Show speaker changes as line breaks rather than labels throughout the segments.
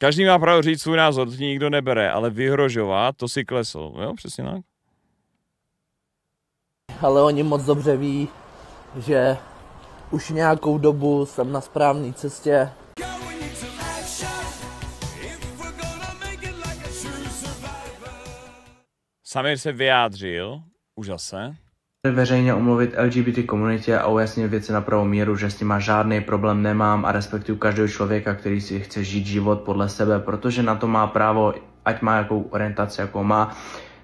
Každý má právo říct svůj názor, to ti nikdo nebere, ale vyhrožovat, to si klesl. Jo, přesně tak.
Ale oni moc dobře ví, že už nějakou dobu jsem na správné cestě.
Samir se vyjádřil, už zase.
Chtěl veřejně omluvit LGBT komunitě a ujasnit věci na pravou míru, že s nima žádný problém nemám a respektuju každého člověka, který si chce žít život podle sebe, protože na to má právo, ať má jakou orientaci, jakou má.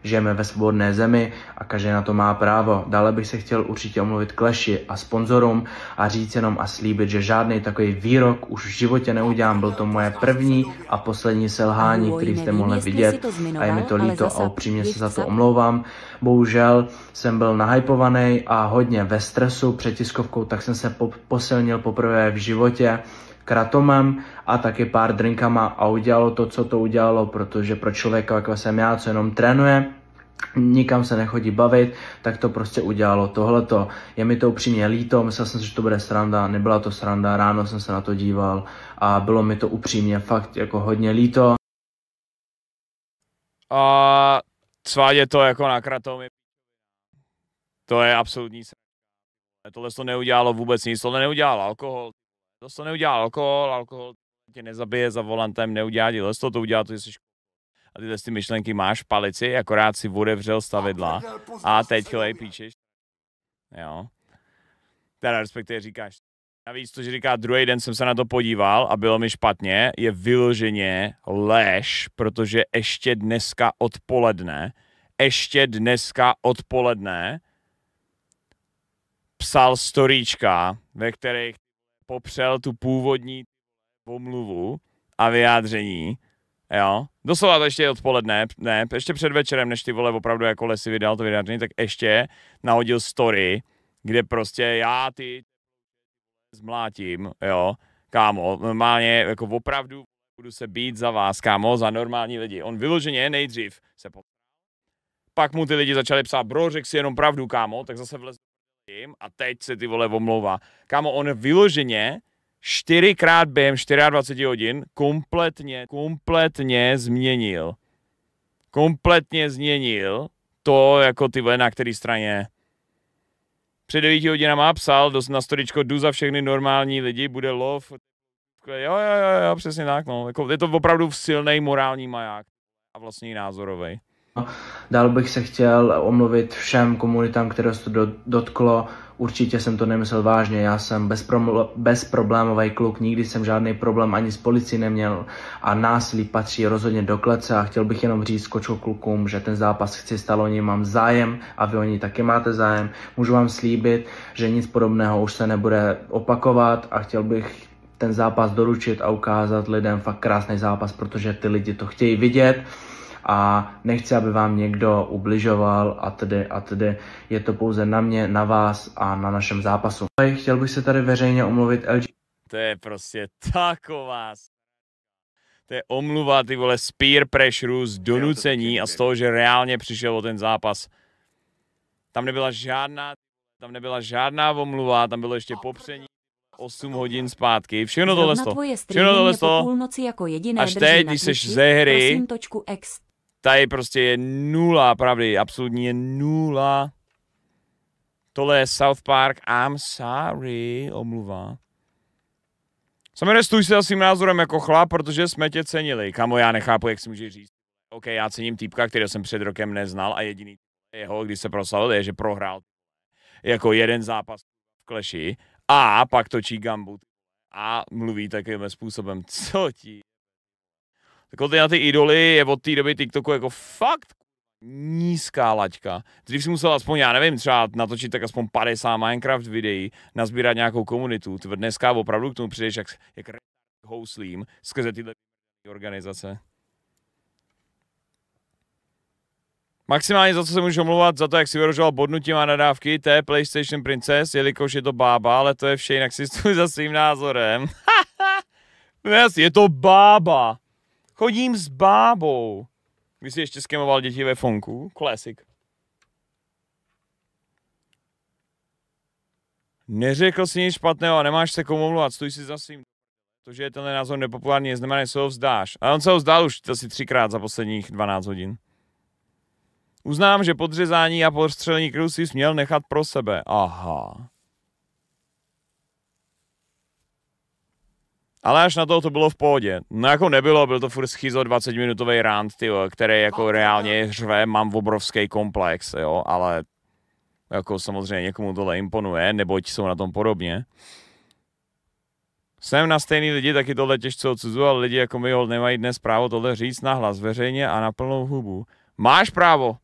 Žijeme ve svobodné zemi a každý na to má právo. Dále bych se chtěl určitě omluvit Kleši a sponzorům a říct jenom a slíbit, že žádný takový výrok už v životě neudělám. Byl to moje první a poslední selhání, který jste mohli vidět a je mi to líto a upřímně se za to omlouvám. Bohužel jsem byl nahypovaný a hodně ve stresu před tiskovkou, tak jsem se posilnil poprvé v životě kratomem a taky pár drinkama a udělalo to, co to udělalo, protože pro člověka, jako jsem já, co jenom trénuje, nikam se nechodí bavit, tak to prostě udělalo tohleto. Je mi to upřímně líto, myslel jsem si, že to bude sranda, nebyla to sranda, ráno jsem se na to díval a bylo mi to upřímně fakt jako hodně líto.
A cvádě to jako na kratomy. To je absolutní sranda. Tohle to neudělalo vůbec nic, tohle neudělal alkohol. To, se neudělá alkohol, alkohol tě nezabije za volantem, neudělá ti to, to udělá to, že jsi a tyhle ty myšlenky máš v palici, akorát si odevřel stavidla a teď chvíli píčeš. Jo. Teda respektive říkáš. Navíc to, že říká, druhý den jsem se na to podíval a bylo mi špatně, je vyloženě lež, protože ještě dneska odpoledne, ještě dneska odpoledne psal storíčka, ve kterých popřel tu původní pomluvu a vyjádření, jo, doslova to ještě odpoledne, ne, ještě před večerem, než ty vole opravdu jako lesy vydal to vyjádření, tak ještě nahodil story, kde prostě já ty zmlátím, jo, kámo, normálně jako opravdu budu se být za vás, kámo, za normální lidi. On vyloženě nejdřív se po... Pak mu ty lidi začali psát, bro, řek si jenom pravdu, kámo, tak zase vlez jim a teď se ty vole omlouvá. Kámo, on vyloženě čtyřikrát během 24 hodin kompletně, kompletně změnil. Kompletně změnil to, jako ty vole, na který straně před 9 hodinama psal dost na storičko, jdu za všechny normální lidi, bude lov. Jo, jo, jo, jo, přesně tak, no. Jako, je to opravdu silný morální maják a vlastně názorový. No,
dál bych se chtěl omluvit všem komunitám, které se to dotklo. Určitě jsem to nemyslel vážně, já jsem bezproblémový kluk, nikdy jsem žádný problém ani s policií neměl a násilí patří rozhodně do klece a chtěl bych jenom říct kočo klukům, že ten zápas chci o něj mám zájem a vy oni taky máte zájem. Můžu vám slíbit, že nic podobného už se nebude opakovat a chtěl bych ten zápas doručit a ukázat lidem fakt krásný zápas, protože ty lidi to chtějí vidět a nechci, aby vám někdo ubližoval a tedy a tedy. Je to pouze na mě, na vás a na našem zápasu. Chtěl bych se tady veřejně omluvit LG.
To je prostě taková to je omluva, ty vole, spear pressure, z donucení a z toho, že reálně přišel o ten zápas. Tam nebyla žádná, tam nebyla žádná omluva, tam bylo ještě popření 8 hodin zpátky. Všechno tohle to. Všechno tohle to. Jako Až teď, když jsi ze hry, Tady prostě je nula pravdy, absolutně je nula. Tohle je South Park, I'm sorry, omluva. Samozřejmě stůj se za svým názorem jako chlap, protože jsme tě cenili. Kamo, já nechápu, jak si může říct. OK, já cením týpka, kterého jsem před rokem neznal a jediný jeho, když se proslavil, je, že prohrál jako jeden zápas v kleši a pak točí gambut a mluví takovým způsobem, co ti jako ty na ty idoly je od té doby TikToku jako fakt nízká laťka. Dřív si musel aspoň, já nevím, třeba natočit tak aspoň 50 Minecraft videí, nazbírat nějakou komunitu. Ty dneska opravdu k tomu přijdeš jak, jak houslím skrze tyhle organizace. Maximálně za co se můžu omlouvat, za to, jak si vyrožoval bodnutí má nadávky, to je PlayStation Princess, jelikož je to bába, ale to je vše, jinak si stůj za svým názorem. Dnes je to bába. Chodím s bábou. Když jsi ještě skemoval děti ve fonku, klasik. Neřekl jsi nic špatného a nemáš se komu mluvit, stůj si za svým. To, že je tenhle názor nepopulární, neznamená, že se ho vzdáš. A on se ho vzdal už asi třikrát za posledních 12 hodin. Uznám, že podřezání a postřelení krusy si směl nechat pro sebe. Aha. Ale až na to to bylo v pohodě. No jako nebylo, byl to furt schizo 20-minutový rant, tyjo, který jako reálně řve, mám v obrovský komplex, jo, ale jako samozřejmě někomu tohle imponuje, neboť jsou na tom podobně. Jsem na stejný lidi, taky tohle těžce odsuzu, ale lidi jako my hold nemají dnes právo tohle říct nahlas veřejně a na plnou hubu. Máš právo.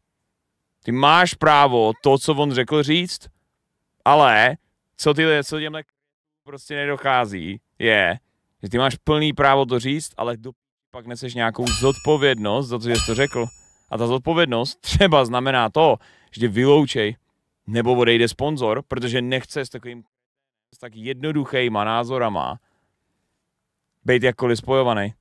Ty máš právo to, co on řekl říct, ale co ty, co těmhle prostě nedochází, je, že ty máš plný právo to říct, ale do pak neseš nějakou zodpovědnost za to, že jsi to řekl. A ta zodpovědnost třeba znamená to, že vyloučej nebo odejde sponzor, protože nechce s takovým s tak jednoduchýma názorama být jakkoliv spojovaný.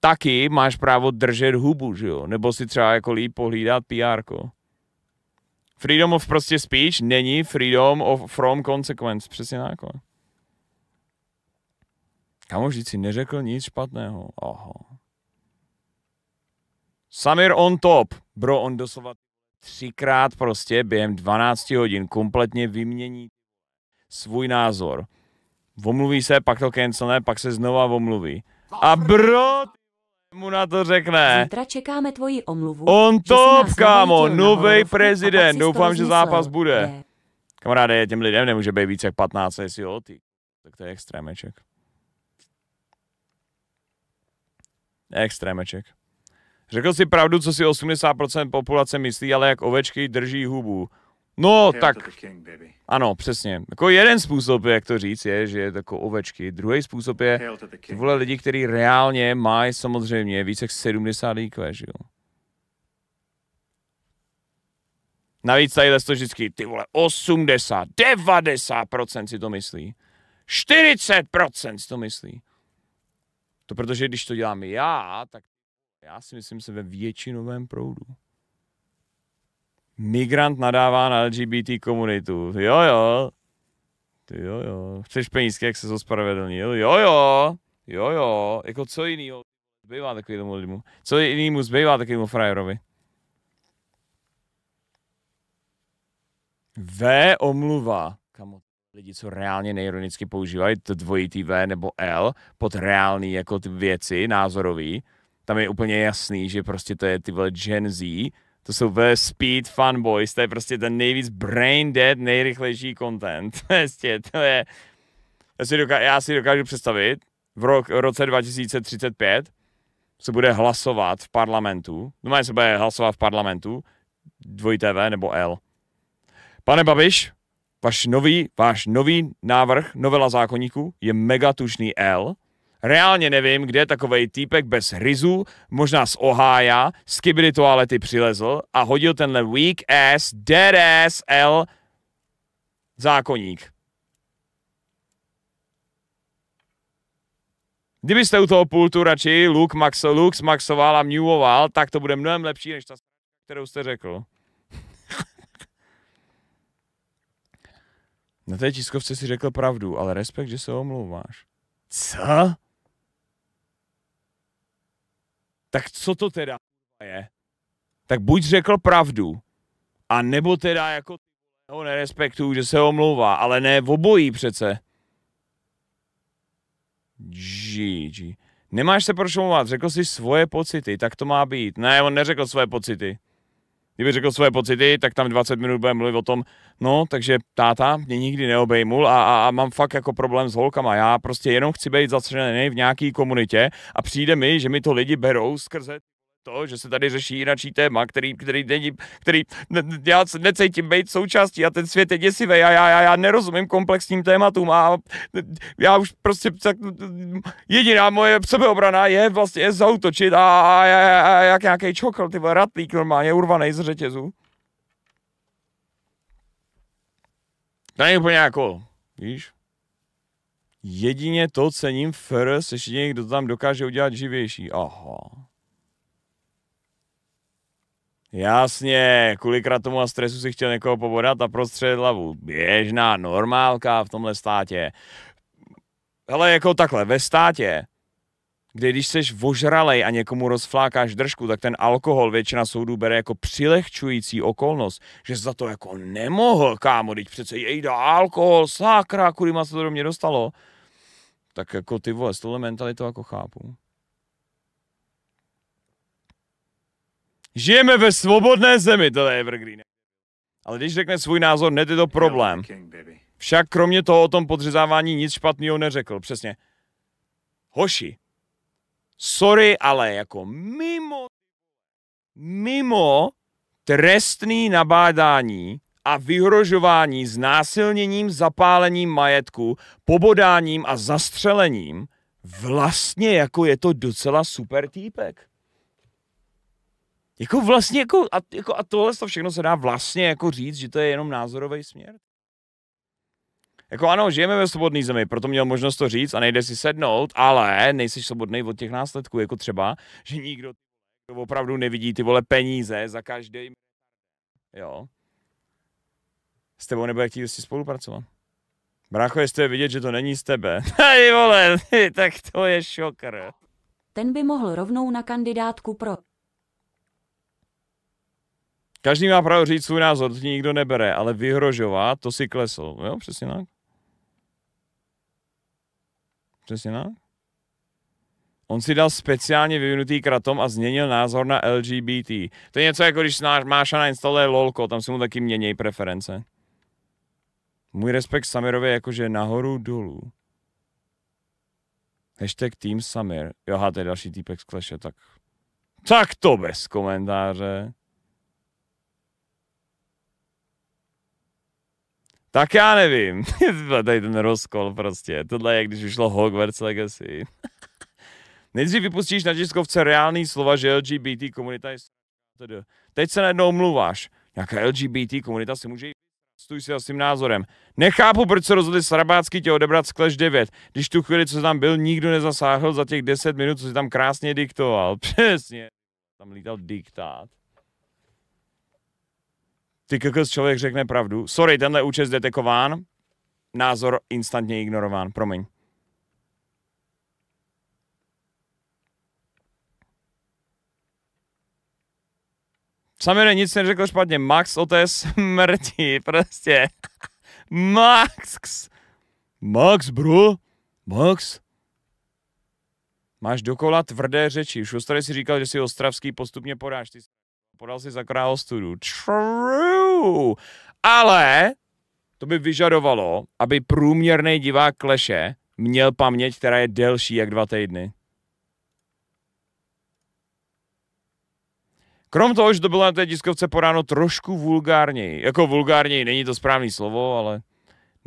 Taky máš právo držet hubu, že jo? Nebo si třeba jako líp pohlídat pr -ko. Freedom of prostě speech není freedom of from consequence, přesně tak vždyť si neřekl nic špatného. Aha. Samir on top. Bro, on doslova třikrát prostě během 12 hodin kompletně vymění svůj názor. Vomluví se, pak to cancelne, pak se znova vomluví. A bro, mu na to řekne. Zítra
čekáme tvoji omluvu. On top, kámo,
nový prezident. Doufám, že zápas bude. Je. Kamaráde, těm lidem nemůže být více jak 15, jestli jo, ty. Tak to je extrémeček. Extrémeček. Řekl si pravdu, co si 80% populace myslí, ale jak ovečky drží hubu. No, tak, ano, přesně. Jako jeden způsob, jak to říct, je, že je jako ovečky. Druhý způsob je, vole lidi, kteří reálně mají samozřejmě více jak 70 IQ, že jo. Navíc tady to vždycky, ty vole, 80, 90% si to myslí. 40% si to myslí. To protože když to dělám já, tak já si myslím, že jsem ve většinovém proudu. Migrant nadává na LGBT komunitu. Jo, jo. Ty jo, jo. Chceš penízky, jak se zospravedlnil? Jo, jo. Jo, jo. Jako co jiného zbývá takovému lidmu? Co jinému zbývá takovému frajerovi? V omluva. Kamo, lidi, co reálně neironicky používají to dvojitý V nebo L pod reální jako ty věci názorový, tam je úplně jasný, že prostě to je ty vole Gen Z, to jsou ve speed fanboys, to je prostě ten nejvíc brain dead, nejrychlejší content. Prostě to je, já si, dokážu, já si dokážu představit, v rok, v roce 2035 se bude hlasovat v parlamentu, no se bude hlasovat v parlamentu, dvojité V nebo L. Pane Babiš, Váš nový, váš nový návrh, novela zákonníků, je mega tučný L. Reálně nevím, kde takovej týpek bez hryzu, možná z Ohája, z kybry toalety přilezl a hodil tenhle weak ass, dead ass L zákoník. Kdybyste u toho pultu radši Luke, Max, Lux maxoval a mňuoval, tak to bude mnohem lepší než ta, kterou jste řekl. Na té tiskovce si řekl pravdu, ale respekt, že se omlouváš. Co? Tak co to teda je? Tak buď řekl pravdu, a nebo teda jako ho nerespektuju, že se omlouvá, ale ne v obojí přece. GG. Nemáš se proč omlouvat, řekl jsi svoje pocity, tak to má být. Ne, on neřekl svoje pocity kdyby řekl své pocity, tak tam 20 minut bude mluvit o tom, no, takže táta mě nikdy neobejmul a, a, a mám fakt jako problém s holkama. Já prostě jenom chci být zastřelený v nějaký komunitě a přijde mi, že mi to lidi berou skrze to, že se tady řeší jináčí téma, který, který, není, který ne, já necítím být součástí a ten svět je děsivý a já, já, já nerozumím komplexním tématům a já už prostě tak, jediná moje sebeobrana je vlastně je zautočit a, a, a, a jak nějaký čokl, ty ratlík normálně urvaný z řetězu. To je úplně jako, víš? Jedině to cením first, ještě někdo tam dokáže udělat živější. Aha. Jasně, kvůli tomu a stresu si chtěl někoho pobodat a prostřed hlavu. Běžná normálka v tomhle státě. Hele, jako takhle, ve státě, kde když seš vožralej a někomu rozflákáš držku, tak ten alkohol většina soudů bere jako přilehčující okolnost, že za to jako nemohl, kámo, teď přece jej alkohol, sakra, kudy se to do mě dostalo. Tak jako ty vole, s tohle mentalitou jako chápu. Žijeme ve svobodné zemi, to je Evergreen. Ale když řekne svůj názor, hned je to problém. Však kromě toho o tom podřezávání nic špatného neřekl, přesně. Hoši, sorry, ale jako mimo, mimo trestný nabádání a vyhrožování násilněním, zapálením majetku, pobodáním a zastřelením, vlastně jako je to docela super týpek. Jako vlastně, jako a, jako a tohle to všechno se dá vlastně jako říct, že to je jenom názorový směr. Jako ano, žijeme ve svobodné zemi, proto měl možnost to říct a nejde si sednout, ale nejsi svobodný od těch následků, jako třeba, že nikdo opravdu nevidí ty vole peníze za každý. Jo. S tebou nebude chtít si spolupracovat. Brácho, jestli je vidět, že to není z tebe. Hej vole, tak to je šokr.
Ten by mohl rovnou na kandidátku pro
Každý má právo říct svůj názor, to nikdo nebere, ale vyhrožovat, to si kleslo. Jo, přesně tak. Přesně tak. On si dal speciálně vyvinutý kratom a změnil názor na LGBT. To je něco jako když máš na instaluje lolko, tam si mu taky mění preference. Můj respekt Samirovi je jakože nahoru dolů. Hashtag Team Samir. Jo, aha, to je další týpek z Clash, tak... Tak to bez komentáře. Tak já nevím. Tady ten rozkol prostě. Tohle je, když vyšlo Hogwarts Legacy. Nejdřív vypustíš na tiskovce reální slova, že LGBT komunita je... Teď se najednou mluváš. Nějaká LGBT komunita si může Stůj si s názorem. Nechápu, proč se rozhodli srabácky tě odebrat z Clash 9, když tu chvíli, co tam byl, nikdo nezasáhl za těch 10 minut, co si tam krásně diktoval. Přesně. Tam lítal diktát ty kokos člověk řekne pravdu. Sorry, tenhle účest detekován, názor instantně ignorován, promiň. Samire nic neřekl špatně, Max o té smrti, prostě. Max! Max, bro! Max! Máš dokola tvrdé řeči. už si říkal, že si ostravský postupně porážíš podal si za král studu. True. Ale to by vyžadovalo, aby průměrný divák kleše měl paměť, která je delší jak dva týdny. Krom toho, že to bylo na té diskovce poráno trošku vulgárněji. Jako vulgárněji není to správný slovo, ale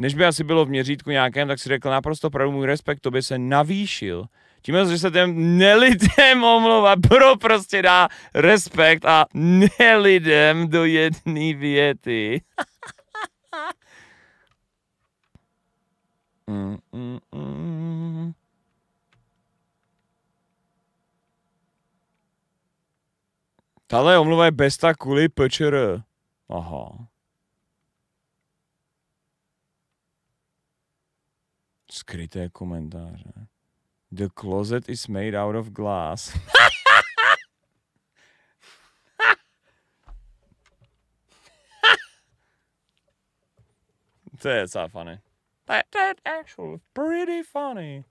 než by asi bylo v měřítku nějakém, tak si řekl naprosto pravdu, můj respekt to by se navýšil. Tím, že se těm nelidem omlouvá, pro prostě dá respekt a nelidem do jedné věty. Mm, mm, mm. Tahle omluva je besta kvůli PČR. Aha. skryté komentáře. The closet is made out of glass. to je docela funny. That, that actually pretty funny.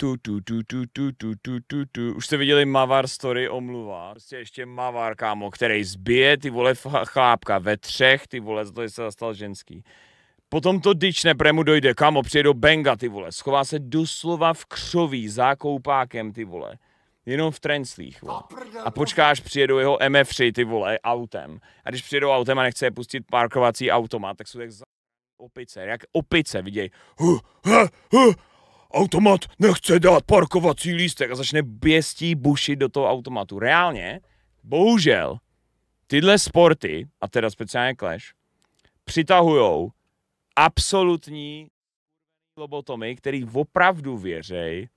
Tu, tu, tu, tu, tu, tu, tu, tu, tu. Už jste viděli Mavar story omluva. Prostě ještě Mavar, kámo, který zbije ty vole chlápka ve třech, ty vole, za to, že se zastal ženský. Potom to dične, premu dojde, kámo, přijde do Benga, ty vole. Schová se doslova v křoví zákoupákem, ty vole. Jenom v trenclích, vole. A počkáš, přijedou jeho MF3, ty vole, autem. A když přijedou autem a nechce je pustit parkovací automat, tak jsou jak za opice, jak opice, viděj. Huh, huh, huh, automat nechce dát parkovací lístek a začne běstí bušit do toho automatu. Reálně, bohužel, tyhle sporty, a teda speciálně Clash, přitahujou absolutní lobotomy, který opravdu věřej,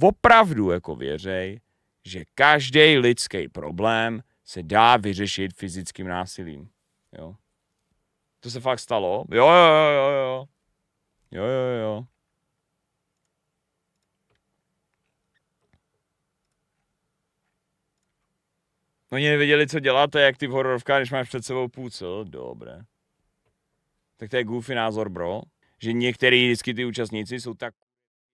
opravdu jako věřej, že každý lidský problém se dá vyřešit fyzickým násilím. Jo. To se fakt stalo. Jo, jo, jo, jo, jo. Jo, jo, jo. Oni nevěděli, co děláte, jak ty v hororovkách, když máš před sebou půlce. Dobré. Tak to je goofy názor, bro. Že některý vždycky ty účastníci jsou tak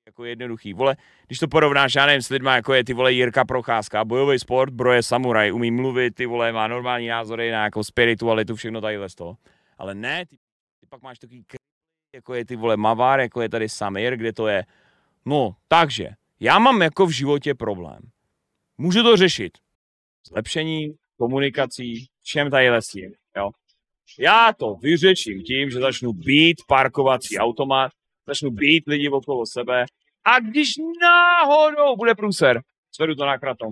jako jednoduchý. Vole, když to porovnáš, já nevím, s lidma, jako je ty vole Jirka Procházka, bojový sport, broje samuraj, umí mluvit, ty vole, má normální názory na jako spiritualitu, všechno tadyhle z toho. Ale ne, ty, ty pak máš takový kr... jako je ty vole Mavár, jako je tady Samir, kde to je. No, takže, já mám jako v životě problém. Můžu to řešit zlepšení komunikací, všem tady lesím. Jo? Já to vyřeším tím, že začnu být parkovací automat, začnu být lidi okolo sebe a když náhodou bude průser, svedu to na kratom.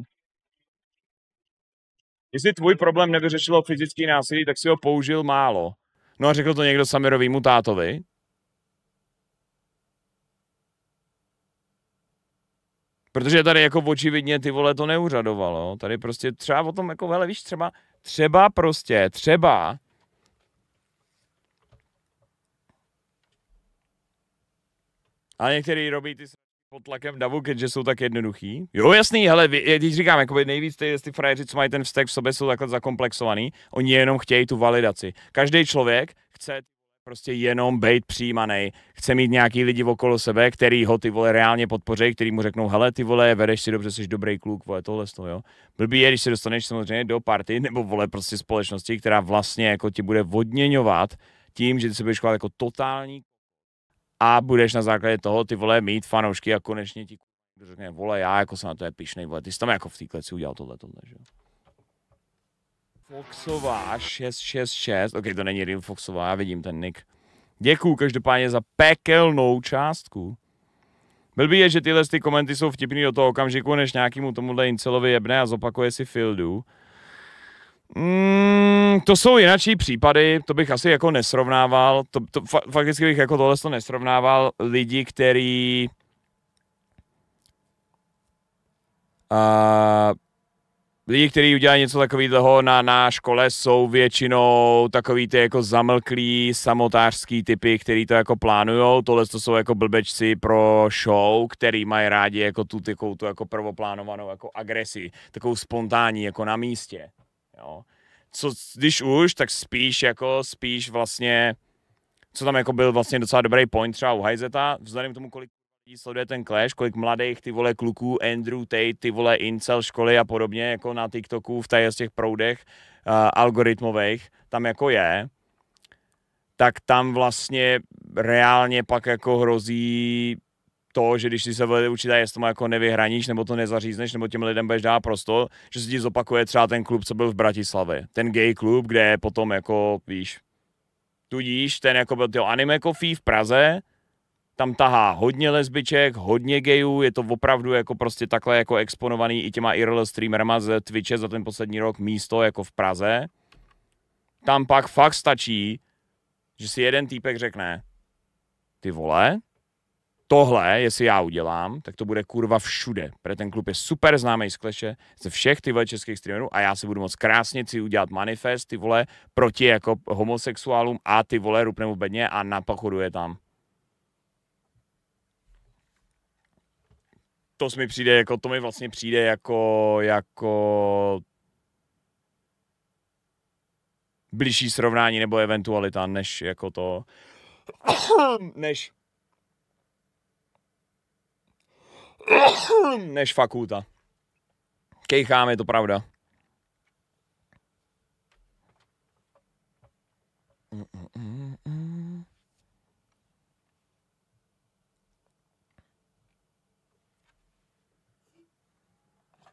Jestli tvůj problém nevyřešilo fyzický násilí, tak si ho použil málo. No a řekl to někdo Samirovýmu tátovi, Protože tady jako očividně ty vole to neuřadovalo. Tady prostě třeba o tom jako, hele víš, třeba, třeba prostě, třeba A některý robí ty pod tlakem davu, že jsou tak jednoduchý. Jo, jasný, hele, když říkám, jakoby nejvíc ty, ty frajeři, co mají ten vztek v sobě, jsou takhle zakomplexovaný, oni jenom chtějí tu validaci. Každý člověk chce prostě jenom být přijímaný. Chce mít nějaký lidi okolo sebe, který ho ty vole reálně podpoří, který mu řeknou, hele ty vole, vedeš si dobře, jsi dobrý kluk, vole, tohle to, jo. Blbý je, když se dostaneš samozřejmě do party nebo vole prostě společnosti, která vlastně jako ti bude vodněňovat tím, že ty se budeš chovat jako totální a budeš na základě toho ty vole mít fanoušky a konečně ti řekne, vole, já jako jsem na to je pišnej, vole, ty jsi tam jako v té kleci udělal tohle, tohle, že jo. Foxová 666, ok, to není Rim Foxová, já vidím ten nick. Děkuju každopádně za pekelnou částku. by je, že tyhle ty komenty jsou vtipný do toho okamžiku, než nějakému tomuhle incelovi jebne a zopakuje si Fieldu. Mm, to jsou jinačí případy, to bych asi jako nesrovnával, to, to fa- fakticky bych jako tohle to nesrovnával lidi, který uh, lidi, kteří udělají něco takového na, na škole, jsou většinou takový ty jako zamlklí samotářský typy, který to jako plánujou. Tohle to jsou jako blbečci pro show, který mají rádi jako tu takovou tu jako prvoplánovanou jako agresi, takovou spontánní jako na místě. Jo. Co, když už, tak spíš jako, spíš vlastně, co tam jako byl vlastně docela dobrý point třeba u Hajzeta, vzhledem k tomu, kolik lidí sleduje ten Clash, kolik mladých ty vole kluků, Andrew Tate, ty vole incel školy a podobně, jako na TikToku, v těch, z těch proudech uh, algoritmových, tam jako je, tak tam vlastně reálně pak jako hrozí to, že když si se vede určitá jest tomu jako nevyhraníš, nebo to nezařízneš, nebo těm lidem budeš dát prosto, že se ti zopakuje třeba ten klub, co byl v Bratislavě. Ten gay klub, kde potom jako, víš, tudíž ten jako byl ty anime kofí v Praze, tam tahá hodně lesbiček, hodně gejů, je to opravdu jako prostě takhle jako exponovaný i těma IRL streamerma z Twitche za ten poslední rok místo jako v Praze. Tam pak fakt stačí, že si jeden týpek řekne, ty vole, tohle, jestli já udělám, tak to bude kurva všude, protože ten klub je super známý z kleše, ze všech ty vole českých streamerů a já si budu moc krásně si udělat manifest, ty vole, proti jako homosexuálům a ty vole rupnemu bedně a napochoduje tam. to mi přijde jako, to mi vlastně přijde jako, jako blížší srovnání nebo eventualita, než jako to, než než fakulta. Kejchám, je to pravda.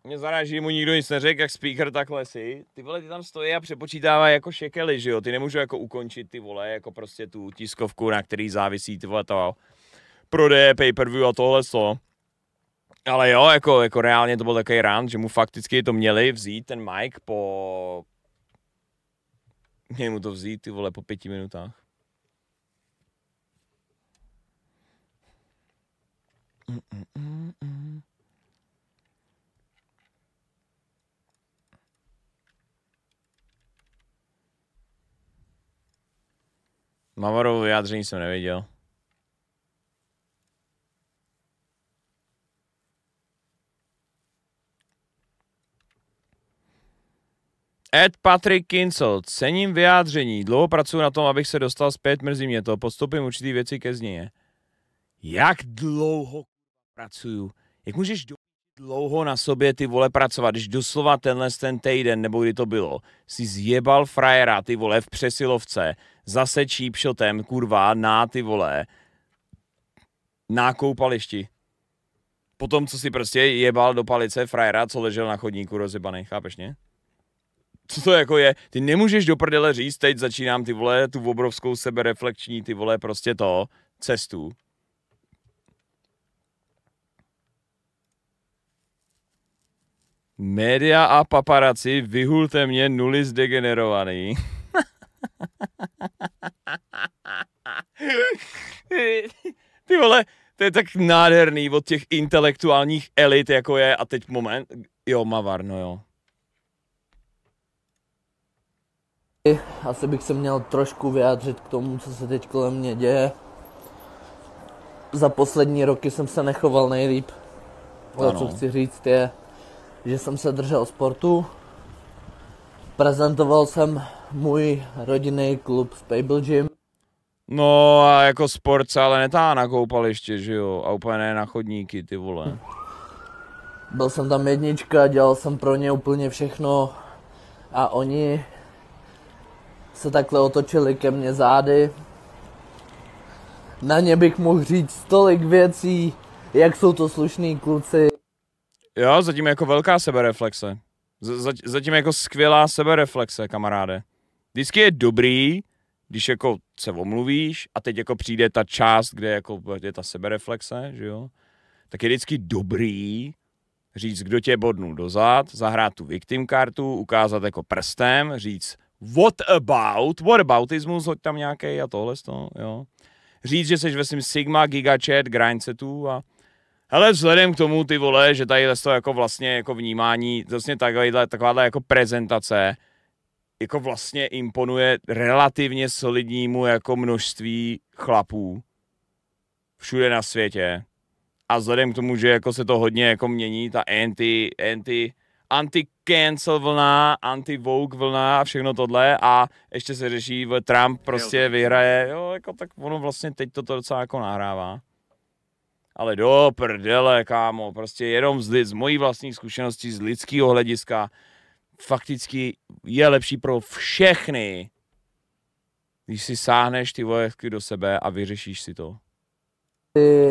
Mě zaráží, že mu nikdo nic neřekl, jak speaker takhle si. Ty vole, ty tam stojí a přepočítává jako šekely, že jo? Ty nemůžu jako ukončit ty vole, jako prostě tu tiskovku, na který závisí ty vole to prodeje, pay-per-view a tohle to. Ale jo, jako, jako reálně to byl takový rán, že mu fakticky to měli vzít ten mic po... Měli mu to vzít, ty vole, po pěti minutách.
Mm-mm-mm-mm.
Mavorovo vyjádření jsem neviděl. Ed Patrick Kincel, cením vyjádření. Dlouho pracuji na tom, abych se dostal zpět, mrzí mě to. Postupím určitý věci ke změně. Jak dlouho pracuju? Jak můžeš do... dlouho na sobě ty vole pracovat, když doslova tenhle ten týden, nebo kdy to bylo, si zjebal frajera ty vole v přesilovce, zase cheap shotem, kurva, na ty vole, na koupališti. Potom, co si prostě jebal do palice frajera, co ležel na chodníku rozjebaný, chápeš, ne? co to jako je, ty nemůžeš do prdele říct, teď začínám ty vole, tu obrovskou sebereflekční ty vole, prostě to, cestu. Média a paparaci, vyhulte mě nuly zdegenerovaný. Ty vole, to je tak nádherný od těch intelektuálních elit, jako je, a teď moment, jo, Mavar, no jo.
Asi bych se měl trošku vyjádřit k tomu, co se teď kolem mě děje. Za poslední roky jsem se nechoval nejlíp. To, co chci říct, je, že jsem se držel sportu, prezentoval jsem můj rodinný klub v Pable Gym.
No a jako
sport se ale netá
na koupaliště, že jo? A úplně ne na chodníky, ty vole.
Byl jsem tam jednička, dělal jsem pro ně úplně všechno a oni se takhle otočili ke mně zády. Na ně bych mohl říct tolik věcí, jak jsou to slušní kluci.
Jo, zatím jako velká sebereflexe. Z- zatím jako skvělá sebereflexe, kamaráde vždycky je dobrý, když jako se omluvíš a teď jako přijde ta část, kde jako je ta sebereflexe, že jo, tak je vždycky dobrý říct, kdo tě bodnul dozad, zahrát tu victim kartu, ukázat jako prstem, říct what about, what aboutismus, hoď tam nějaký a tohle to, jo. Říct, že jsi ve svým Sigma, Gigachat, Grindsetu a ale vzhledem k tomu, ty vole, že tady to jako vlastně jako vnímání, vlastně takovýhle, takováhle jako prezentace jako vlastně imponuje relativně solidnímu jako množství chlapů všude na světě. A vzhledem k tomu, že jako se to hodně jako mění, ta anti, anti, anti-cancel vlna, anti-vogue vlna a všechno tohle a ještě se řeší, Trump prostě vyhraje, jo, jako tak ono vlastně teď to docela jako nahrává. Ale do prdele, kámo, prostě jenom z, lid, z mojí vlastní zkušenosti, z lidského hlediska, fakticky je lepší pro všechny, když si sáhneš ty vojetky do sebe a vyřešíš si to.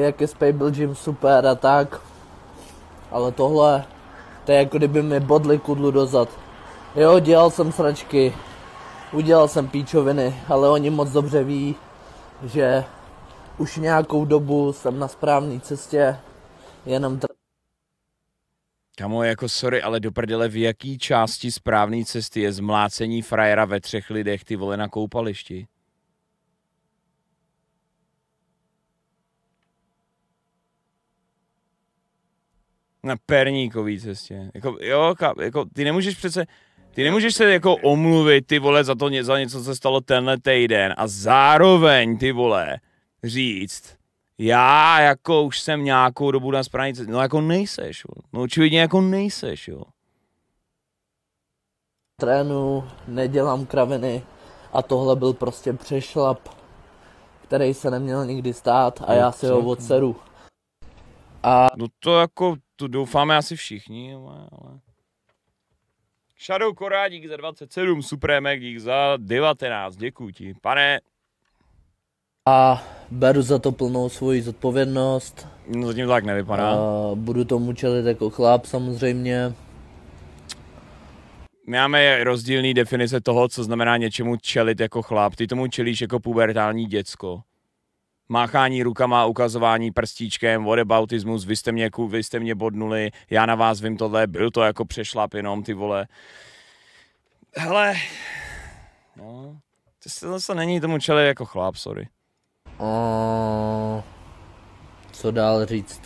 Jak je Spable Gym super a tak, ale tohle, to je jako kdyby mi bodli kudlu dozad. Jo, dělal jsem sračky, udělal jsem píčoviny, ale oni moc dobře ví, že už nějakou dobu jsem na správné cestě, jenom
Kamo, jako sorry, ale do prdele v jaký části správné cesty je zmlácení frajera ve třech lidech, ty vole, na koupališti? Na perníkový cestě. Jako, jo, jako, ty nemůžeš přece, ty nemůžeš se jako omluvit, ty vole, za to, za něco, co se stalo tenhle týden a zároveň, ty vole, říct, já jako už jsem nějakou dobu na správně cestě. No jako nejseš, jo. No očividně jako nejseš,
jo. Trénu, nedělám kraviny a tohle byl prostě přešlap, který se neměl nikdy stát a no, já si ho odseru.
A... No to jako, to doufáme asi všichni, ale... Shadow Korádík za 27, Supremek dík za 19, děkuji ti. Pane,
a beru za to plnou svoji zodpovědnost. No zatím to tak nevypadá. A budu tomu čelit jako chlap samozřejmě.
My máme rozdílný definice toho, co znamená něčemu čelit jako chlap. Ty tomu čelíš jako pubertální děcko. Máchání rukama, ukazování prstíčkem, whataboutismus, vy jste mě, vy jste mě bodnuli, já na vás vím tohle, byl to jako přešlap jenom, ty vole. Hele, no,
to zase není tomu čelit jako chlap, sorry. A co dál říct?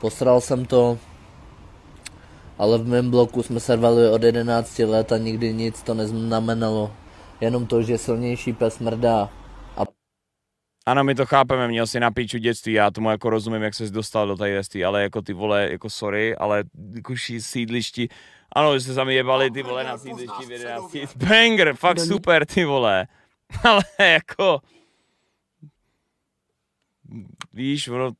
Posral jsem to, ale v mém bloku jsme servali od 11 let a nikdy nic to neznamenalo. Jenom to, že silnější pes mrdá. A...
Ano, my to chápeme, měl si na píču dětství, já tomu jako rozumím, jak se dostal do tady dětství, ale jako ty vole, jako sorry, ale kuší jako sídlišti, ano, že se sami jebali ty vole na sídlišti v 11. Banger, fakt super ty vole, ale jako víš, ono,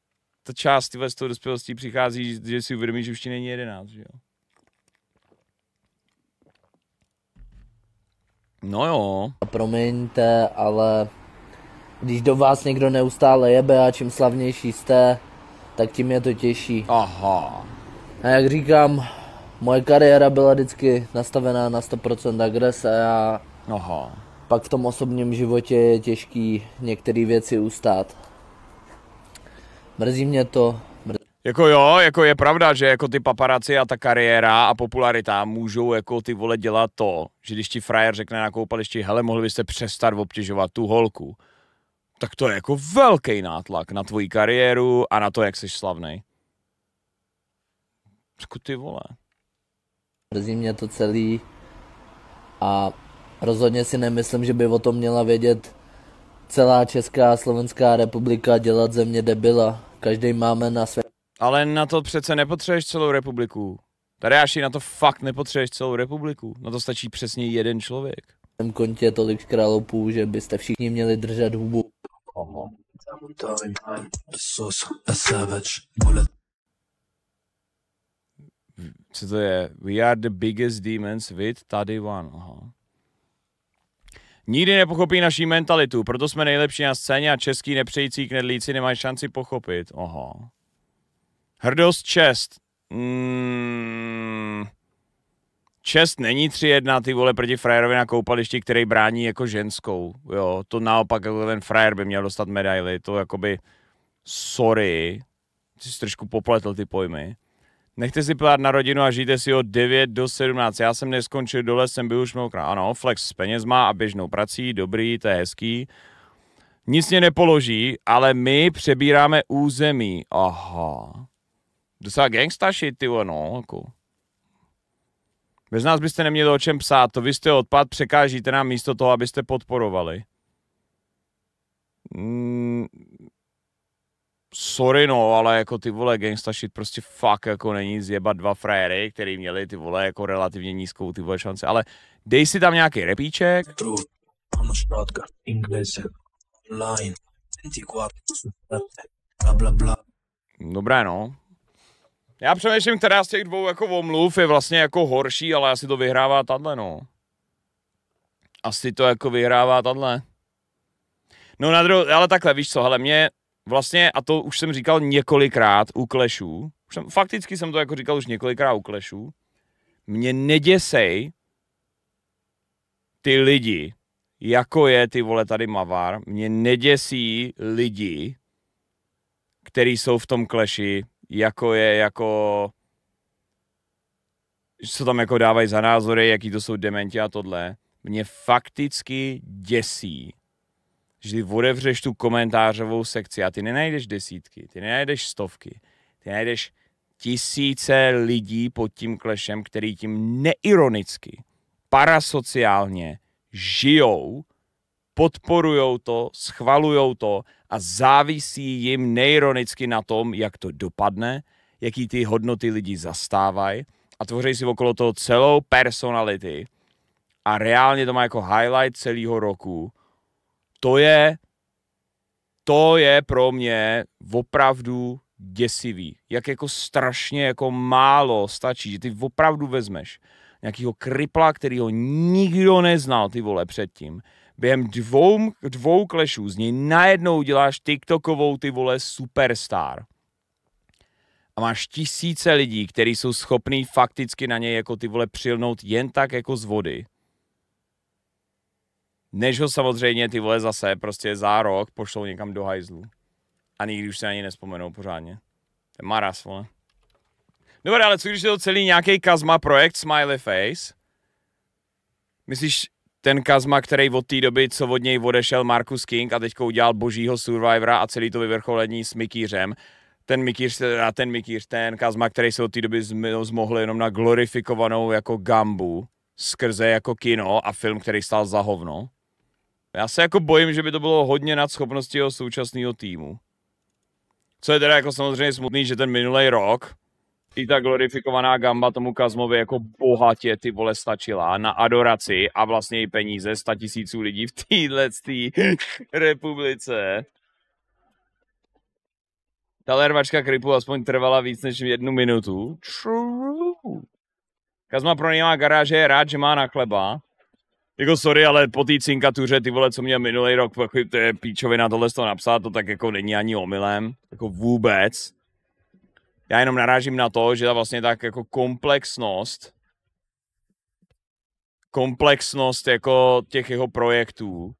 ta část tyhle z toho dospělosti přichází, že si uvědomíš, že už ti není jedenáct, že jo.
No jo. Promiňte, ale když do vás někdo neustále jebe a čím slavnější jste, tak tím je to těžší. Aha. A jak říkám, moje kariéra byla vždycky nastavená na 100% agrese a Aha. pak v tom osobním životě je těžký některé věci ustát mrzí mě to.
Jako jo, jako je pravda, že jako ty paparaci a ta kariéra a popularita můžou jako ty vole dělat to, že když ti frajer řekne na koupališti, hele, mohli byste přestat obtěžovat tu holku, tak to je jako velký nátlak na tvoji kariéru a na to, jak jsi slavný. Řekl jako ty vole.
Mrzí mě to celý a rozhodně si nemyslím, že by o tom měla vědět celá Česká a Slovenská republika dělat země debila. Každý máme na své...
Ale na to přece nepotřebuješ celou republiku. Tady až na to fakt nepotřebuješ celou republiku. Na to stačí přesně jeden člověk.
V kontě tolik králopů, že byste všichni měli držet hubu.
Co to je? We are the biggest demons with Tadiwan. Aha. Nikdy nepochopí naší mentalitu, proto jsme nejlepší na scéně a český nepřející knedlíci nemají šanci pochopit. Oho. Hrdost, čest. Mm. Čest není 3 jedna ty vole, proti frajerovi na koupališti, který brání jako ženskou. Jo, to naopak, jako ten frajer by měl dostat medaily, to jakoby, sorry, jsi trošku popletl ty pojmy. Nechte si plát na rodinu a žijte si od 9 do 17. Já jsem neskončil dole, jsem byl už mnohokrát. Ano, flex s penězma a běžnou prací, dobrý, to je hezký. Nic mě nepoloží, ale my přebíráme území. Aha. Docela gangsta shit, ty no, jako. Bez nás byste neměli o čem psát, to vy jste odpad, překážíte nám místo toho, abyste podporovali. Mm, sorry no, ale jako ty vole Gangsta Shit prostě fakt jako není zjebat dva frajery, který měli ty vole jako relativně nízkou ty vole šance, ale dej si tam nějaký repíček. Dobré no. Já přemýšlím, která z těch dvou jako omluv je vlastně jako horší, ale asi to vyhrává tadle, no. Asi to jako vyhrává tadle. No na druhou, ale takhle, víš co, hele, mě vlastně, a to už jsem říkal několikrát u klešů, už jsem, fakticky jsem to jako říkal už několikrát u klešů, mě neděsej ty lidi, jako je ty vole tady Mavar, mě neděsí lidi, který jsou v tom kleši, jako je, jako co tam jako dávají za názory, jaký to jsou dementi a tohle, mě fakticky děsí že odevřeš tu komentářovou sekci a ty nenajdeš desítky, ty nenajdeš stovky, ty najdeš tisíce lidí pod tím klešem, který tím neironicky, parasociálně žijou, podporujou to, schvalujou to a závisí jim neironicky na tom, jak to dopadne, jaký ty hodnoty lidi zastávají a tvoří si okolo toho celou personality a reálně to má jako highlight celého roku to je, to je pro mě opravdu děsivý. Jak jako strašně jako málo stačí, že ty opravdu vezmeš nějakého kripla, který ho nikdo neznal, ty vole, předtím. Během dvou, dvou klešů z něj najednou děláš TikTokovou, ty vole, superstar. A máš tisíce lidí, kteří jsou schopní fakticky na něj jako ty vole přilnout jen tak jako z vody než ho samozřejmě ty vole zase prostě za rok pošlou někam do hajzlu. A nikdy už se ani nespomenou pořádně. Ten maras, vole. Dobre, ale co když je to celý nějaký Kazma projekt Smiley Face? Myslíš, ten Kazma, který od té doby, co od něj odešel Markus King a teďko udělal božího Survivora a celý to vyvrcholení s Mikýřem, ten Mikýř, a ten Mikýř, ten Kazma, který se od té doby zmohl jenom na glorifikovanou jako gambu skrze jako kino a film, který stál za hovno. Já se jako bojím, že by to bylo hodně nad schopností jeho současného týmu. Co je teda jako samozřejmě smutný, že ten minulý rok i ta glorifikovaná gamba tomu Kazmovi jako bohatě ty vole stačila na adoraci a vlastně i peníze sta tisíců lidí v téhle republice. Ta lervačka kripu aspoň trvala víc než jednu minutu.
True.
Kazma má garáže, je rád, že má na chleba jako sorry, ale po té cinkatuře, ty vole, co mě minulý rok, jako to je píčovina tohle toho napsat, to tak jako není ani omylem, jako vůbec. Já jenom narážím na to, že ta vlastně tak jako komplexnost, komplexnost jako těch jeho projektů,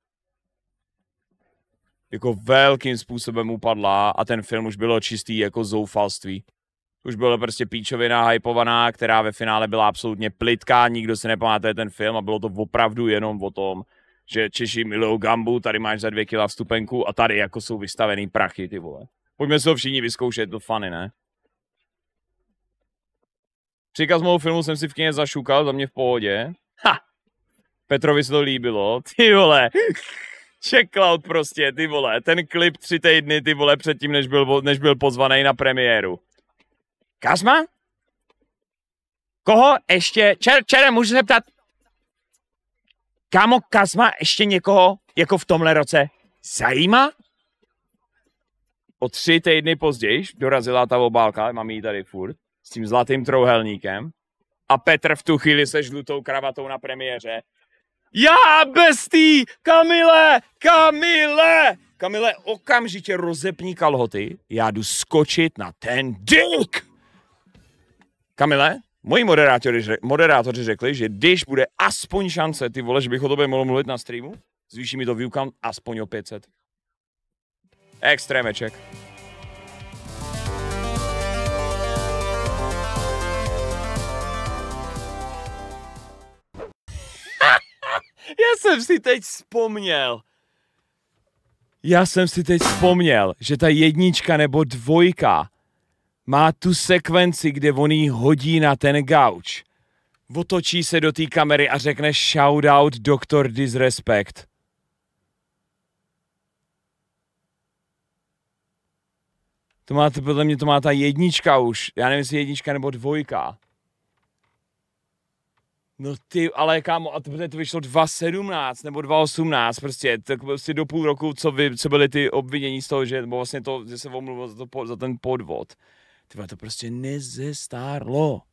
jako velkým způsobem upadla a ten film už bylo čistý jako zoufalství už byla prostě píčovina hypovaná, která ve finále byla absolutně plitká, nikdo si nepamatuje ten film a bylo to opravdu jenom o tom, že Češi milou gambu, tady máš za dvě kila vstupenku a tady jako jsou vystavený prachy, ty vole. Pojďme si ho všichni vyzkoušet, to fany, ne? Příkaz mou filmu jsem si v kyně zašukal, za mě v pohodě. Ha! Petrovi se to líbilo, ty vole. Check out prostě, ty vole. Ten klip tři týdny, ty vole, předtím, než byl, než byl pozvaný na premiéru. Kazma? Koho ještě? Čer, čere, můžu se ptat? Kámo, Kazma ještě někoho jako v tomhle roce zajímá? O tři týdny později dorazila ta obálka, mám ji tady furt, s tím zlatým trouhelníkem. A Petr v tu chvíli se žlutou kravatou na premiéře. Já bestý! Kamile! Kamile! Kamile, okamžitě rozepní kalhoty. Já jdu skočit na ten dick! Kamile, moji moderátoři, moderátoři řekli, že když bude aspoň šance, ty vole, že bych o tobě mohl mluvit na streamu, zvýší mi to view count aspoň o 500. Extrémeček. Já jsem si teď vzpomněl. Já jsem si teď vzpomněl, že ta jednička nebo dvojka má tu sekvenci, kde on jí hodí na ten gauč. Otočí se do té kamery a řekne shoutout Dr. Disrespect. To má, podle mě to má ta jednička už. Já nevím, jestli jednička nebo dvojka. No ty, ale kámo, a to, to vyšlo 2.17 nebo 2.18 prostě, tak prostě do půl roku, co, vy, co byly ty obvinění z toho, že, nebo vlastně to, že se omluvil za, to, za ten podvod. Tyva, to prostě nezestárlo.